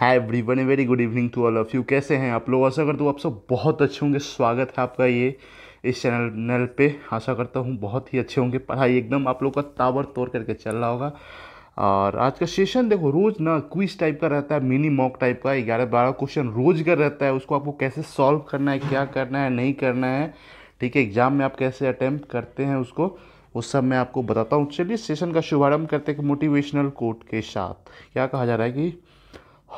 Hi everyone very good evening to all of you कैसे हैं आप लोग आशा करता हूँ आप सब बहुत अच्छे होंगे स्वागत है आपका ये इस चैनल पे आशा करता हूँ बहुत ही अच्छे होंगे पढ़ाई एकदम आप लोग का तावर तोड़ करके चल रहा होगा और आज का सेशन देखो रोज़ ना क्विज टाइप का रहता है मिनी मॉक टाइप का ग्यारह बारह क्वेश्चन रोज़ का रहता है उसको आपको कैसे सॉल्व करना है क्या करना है नहीं करना है ठीक है एग्ज़ाम में आप कैसे अटैम्प्ट करते हैं उसको उस सब मैं आपको बताता हूँ चलिए सेशन का शुभारंभ करते हैं मोटिवेशनल कोट के साथ क्या कहा जा रहा है कि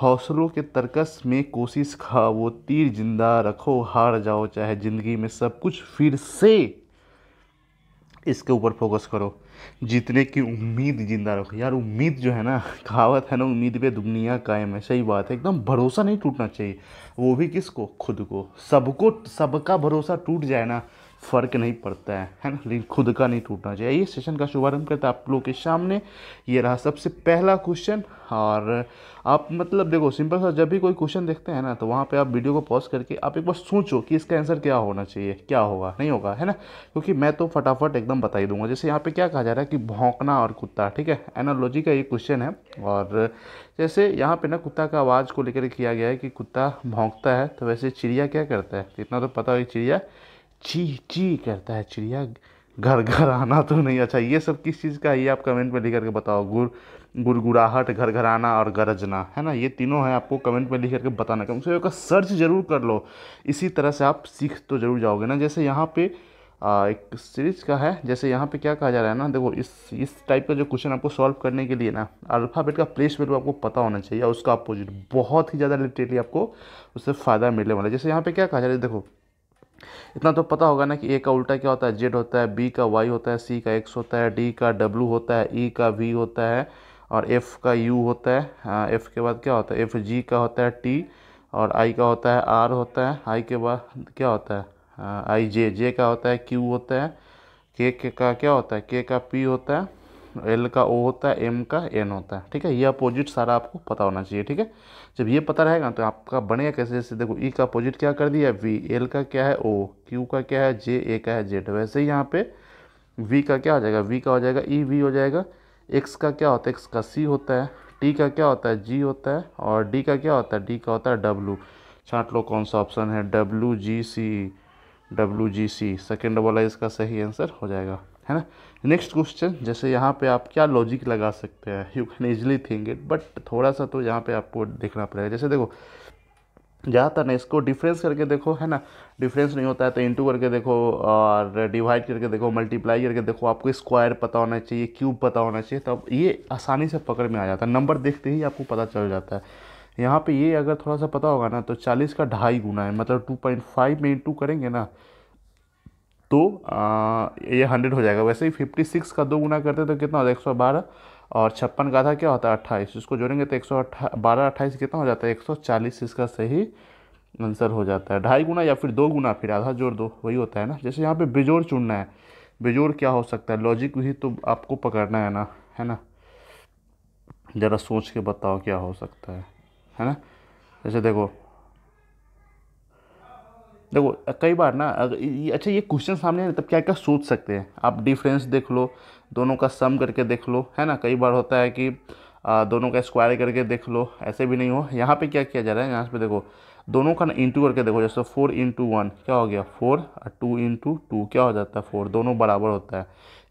हौसलों के तरकस में कोशिश खा वो तीर जिंदा रखो हार जाओ चाहे ज़िंदगी में सब कुछ फिर से इसके ऊपर फोकस करो जीतने की उम्मीद जिंदा रखो यार उम्मीद जो है ना कहावत है ना उम्मीद पे दुनिया कायम है सही बात है एकदम भरोसा नहीं टूटना चाहिए वो भी किसको खुद को सबको सबका भरोसा टूट जाए ना फ़र्क नहीं पड़ता है है ना लेकिन खुद का नहीं टूटना चाहिए ये सेशन का शुभारंभ करता है आप लोगों के सामने ये रहा सबसे पहला क्वेश्चन और आप मतलब देखो सिंपल सा जब भी कोई क्वेश्चन देखते हैं ना तो वहाँ पे आप वीडियो को पॉज करके आप एक बार सोचो कि इसका आंसर क्या होना चाहिए क्या होगा नहीं होगा है ना क्योंकि मैं तो फटाफट एकदम बता ही दूंगा जैसे यहाँ पर क्या कहा जा रहा है कि भोंकना और कुत्ता ठीक है एनोलॉजी का ये क्वेश्चन है और जैसे यहाँ पर ना कुत्ता का आवाज़ को लेकर किया गया है कि कुत्ता भोंकता है तो वैसे चिड़िया क्या करता है इतना तो पता हो चिड़िया ची ची करता है चिड़िया घर घर आना तो नहीं अच्छा ये सब किस चीज़ का ये आप कमेंट में लिख करके बताओ गुर गुरगुराहट घर घर आना और गरजना है ना ये तीनों है आपको कमेंट में लिख करके बताना कम से कम सर्च जरूर कर लो इसी तरह से आप सीख तो जरूर जाओगे ना जैसे यहाँ पे आ, एक सीरीज का है जैसे यहाँ पे क्या कहा जा रहा है ना देखो इस इस टाइप का जो क्वेश्चन आपको सॉल्व करने के लिए ना अल्फ़ाबेट का प्लेस आपको पता होना चाहिए उसका अपोजिट बहुत ही ज़्यादा लिटरेटली आपको उससे फ़ायदा मिलने वाला है जैसे यहाँ पे क्या कहा जा रहा है देखो इतना तो पता होगा ना कि ए का उल्टा क्या होता है जेड होता है बी का वाई होता है सी का एक्स होता है डी का डब्लू होता है ई e का वी होता है और एफ़ का यू होता है एफ़ हाँ, के बाद क्या होता है एफ़ जी का होता है टी और आई का होता है आर होता है आई के बाद क्या होता है आई जे जे का होता है क्यू होता है के का क्या होता है के का पी होता है एल का ओ होता है एम का एन होता है ठीक है ये अपोजिट सारा आपको पता होना चाहिए ठीक है जब ये पता रहेगा तो आपका बनेगा कैसे जैसे देखो ई e का अपोजिट क्या कर दिया वी एल का क्या है ओ क्यू का क्या है जे ए का है जेड वैसे ही यहाँ पे वी का क्या हो जाएगा वी का हो जाएगा ई e, वी हो जाएगा एक्स का क्या होता है एक्स का सी होता है टी का क्या होता है जी होता है और डी का क्या होता है डी का होता है डब्लू छाट लो कौन सा ऑप्शन है W G C W G C second वाला इसका सही आंसर हो जाएगा है ना नेक्स्ट क्वेश्चन जैसे यहाँ पे आप क्या लॉजिक लगा सकते हैं you can easily think it but थोड़ा सा तो यहाँ पे आपको देखना पड़ेगा जैसे देखो ज़्यादातर ना इसको डिफरेंस करके देखो है ना डिफरेंस नहीं होता है तो इंटू करके देखो और डिवाइड करके देखो मल्टीप्लाई करके देखो आपको स्क्वायर पता होना चाहिए क्यूब पता होना चाहिए तब ये आसानी से पकड़ में आ जाता है नंबर देखते ही आपको पता चल जाता है यहाँ पे ये अगर थोड़ा सा पता होगा ना तो चालीस का ढाई गुना है मतलब टू पॉइंट फाइव में इंटू करेंगे ना तो आ, ये हंड्रेड हो जाएगा वैसे ही फिफ्टी सिक्स का दो गुना करते तो कितना हो जाएगा एक सौ बारह और छप्पन का था क्या होता है अट्ठाईस इसको जोड़ेंगे तो एक सौ अट्ठा बारह अट्ठाईस कितना हो जाता है एक सौ चालीस इसका सही आंसर हो जाता है ढाई गुना या फिर दो गुना फिर आधा जोड़ दो वही होता है ना जैसे यहाँ पर बेजोड़ चुनना है बेजोड़ क्या हो सकता है लॉजिक भी तो आपको पकड़ना है ना है ना ज़रा सोच के बताओ क्या हो सकता है है ना जैसे देखो देखो कई बार ना ये अच्छा ये क्वेश्चन सामने आए तब क्या क्या सोच सकते हैं आप डिफरेंस देख लो दोनों का सम करके देख लो है ना कई बार होता है कि आ, दोनों का स्क्वायर करके देख लो ऐसे भी नहीं हो यहाँ पे क्या किया जा रहा है यहाँ पे देखो दोनों का ना इंटू करके देखो जैसे फोर इंटू वन क्या हो गया फोर टू इंटू टू क्या हो जाता है फोर दोनों बराबर होता है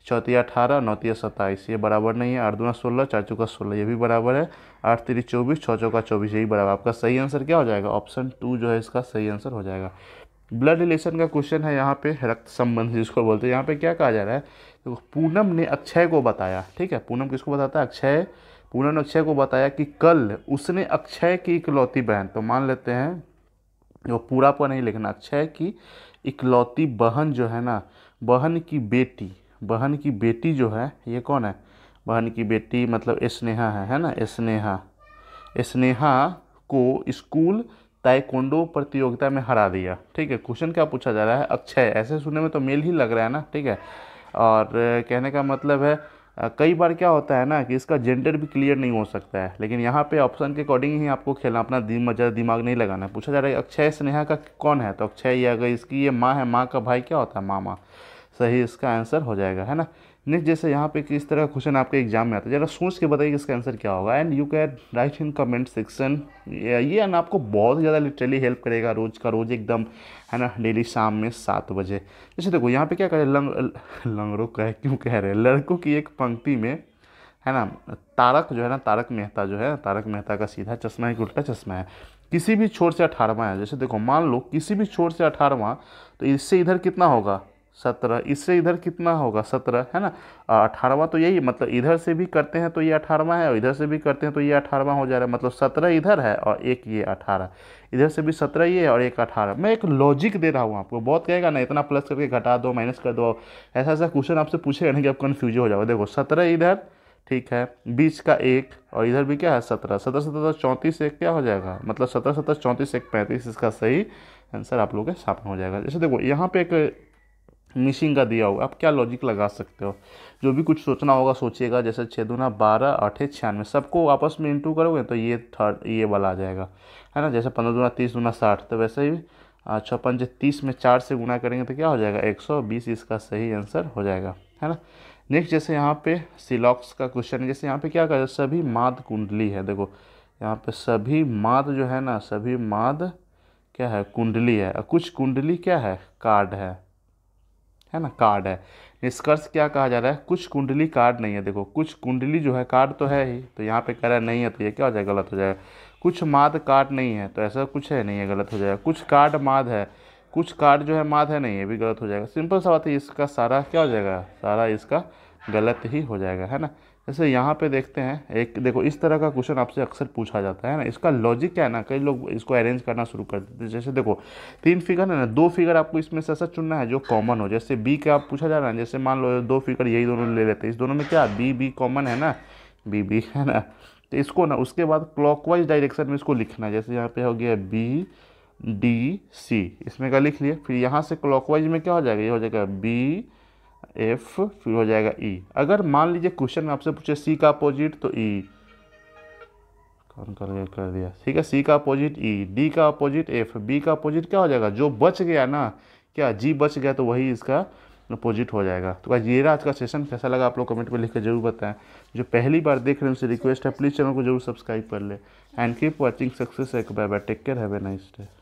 चौथिया अठारह नौतिया सत्ताईस ये बराबर नहीं है आठ दो सोलह चार चौका सोलह ये भी बराबर है आठ तीन चौबीस छः चौका चौबीस यही बराबर आपका सही आंसर क्या हो जाएगा ऑप्शन टू जो है इसका सही आंसर हो जाएगा ब्लड रिलेशन का क्वेश्चन है यहाँ पे रक्त संबंध जिसको बोलते हैं यहाँ पे क्या कहा जा रहा है तो पूनम ने अक्षय को बताया ठीक है पूनम किसको बताता है अक्षय पूनम ने अक्षय को बताया कि कल उसने अक्षय की इकलौती बहन तो मान लेते हैं वो पूरा पर नहीं लिखना अक्षय की इकलौती बहन जो है ना बहन की बेटी बहन की बेटी जो है ये कौन है बहन की बेटी मतलब स्नेहा है है ना स्नेहा स्नेहा को स्कूल ताइकोंडो प्रतियोगिता में हरा दिया ठीक है क्वेश्चन क्या पूछा जा रहा है अक्षय ऐसे सुनने में तो मेल ही लग रहा है ना ठीक है और कहने का मतलब है कई बार क्या होता है ना कि इसका जेंडर भी क्लियर नहीं हो सकता है लेकिन यहाँ पे ऑप्शन के अकॉर्डिंग ही आपको खेलना अपना दिम ज़्यादा दिमाग नहीं लगाना है पूछा जा रहा है अक्षय स्नेहा का कौन है तो अक्षय ये अगर इसकी ये माँ है माँ का भाई क्या होता है मामा सही इसका आंसर हो जाएगा है ना नेक्स्ट जैसे यहाँ पे किस तरह का क्वेश्चन आपके एग्जाम में आता है जरा सोच के बताइए इसका आंसर क्या होगा and you can write in comment section ये ना आपको बहुत ज़्यादा लिटरली हेल्प करेगा रोज़ का रोज़ एकदम है ना डेली शाम में सात बजे जैसे देखो यहाँ पे क्या करें लंग लंगरो कह क्यों कह रहे हैं लड़कों की एक पंक्ति में है ना तारक जो है ना तारक मेहता जो है तारक मेहता का सीधा चश्मा एक उल्टा चश्मा है किसी भी छोर से अठारहवा है जैसे देखो मान लो किसी भी छोर से अठारहवा तो इससे इधर कितना होगा सत्रह इससे इधर कितना होगा सत्रह है ना अठारहवा तो यही मतलब इधर से भी करते हैं तो ये अठारहवा है और इधर से भी करते हैं तो ये अठारहवा हो जा रहा है मतलब सत्रह इधर है और एक ये अठारह इधर से भी सत्रह ये और एक अठारह मैं एक लॉजिक दे रहा हूँ आपको बहुत कहेगा ना इतना प्लस करके घटा दो माइनस कर दो ऐसा ऐसा क्वेश्चन आपसे पूछेगा ना कि आप कन्फ्यूज हो जाओ देखो सत्रह इधर ठीक है बीस का एक और इधर भी क्या है सत्रह सत्रह सत्रह चौंतीस एक क्या हो जाएगा मतलब सत्रह सत्रह चौंतीस एक पैंतीस इसका सही आंसर आप लोगों के सामने हो जाएगा जैसे देखो यहाँ पे एक मिसिंग का दिया हुआ आप क्या लॉजिक लगा सकते हो जो भी कुछ सोचना होगा सोचिएगा जैसे छः दूना बारह अठे छियानवे सबको आपस में इंटू करोगे तो ये थर्ड ये वाला आ जाएगा है ना जैसे पंद्रह दूना तीस दूना साठ तो वैसे ही छप्पन जो तीस में चार से गुना करेंगे तो क्या हो जाएगा एक सौ बीस इसका सही आंसर हो जाएगा है ना नेक्स्ट जैसे यहाँ पे सिलॉक्स का क्वेश्चन है जैसे यहाँ पे क्या कर सभी माद कुंडली है देखो यहाँ पे सभी माद जो है ना सभी माद क्या है कुंडली है कुछ कुंडली क्या है कार्ड है है ना कार्ड है निष्कर्ष क्या कहा जा रहा है कुछ कुंडली कार्ड नहीं है देखो कुछ कुंडली जो है कार्ड तो है ही तो यहाँ पे कह रहा है नहीं है तो ये क्या हो जाएगा गलत हो जाएगा कुछ माद कार्ड नहीं है तो ऐसा कुछ है नहीं है गलत हो जाएगा कुछ कार्ड माद है कुछ कार्ड जो है माद है नहीं है भी गलत हो जाएगा सिंपल सा बात है इसका सारा क्या हो जाएगा सारा इसका गलत ही हो जाएगा है ना जैसे यहाँ पे देखते हैं एक देखो इस तरह का क्वेश्चन आपसे अक्सर पूछा जाता है ना इसका लॉजिक क्या है ना कई लोग इसको अरेंज करना शुरू कर देते हैं जैसे देखो तीन फिगर है ना दो फिगर आपको इसमें से ऐसा चुनना है जो कॉमन हो जैसे बी का आप पूछा जा रहा है जैसे मान लो दो फिगर यही दोनों ले लेते हैं इस दोनों में क्या बी बी कॉमन है ना बी बी है ना तो इसको ना उसके बाद क्लॉकवाइज डायरेक्शन में इसको लिखना है जैसे यहाँ पे हो गया बी डी सी इसमें क्या लिख लिए फिर यहाँ से क्लॉकवाइज में क्या हो जाएगा ये हो जाएगा बी एफ फिर हो जाएगा ई e. अगर मान लीजिए क्वेश्चन में आपसे पूछे सी का अपोजिट तो ई e. कौन कर कर दिया ठीक है सी का अपोजिट ई डी का अपोजिट एफ बी का अपोजिट क्या हो जाएगा जो बच गया ना क्या जी बच गया तो वही इसका अपोजिट हो जाएगा तो ये रहा आज का सेशन कैसा लगा आप लोग कमेंट में लिख के जरूर बताएं जो पहली बार देख रहे हैं उनसे रिक्वेस्ट है प्लीज़ चैनल को जरूर सब्सक्राइब कर ले एंड कीप वॉचिंग सक्सेस एक bye bye take care have a nice day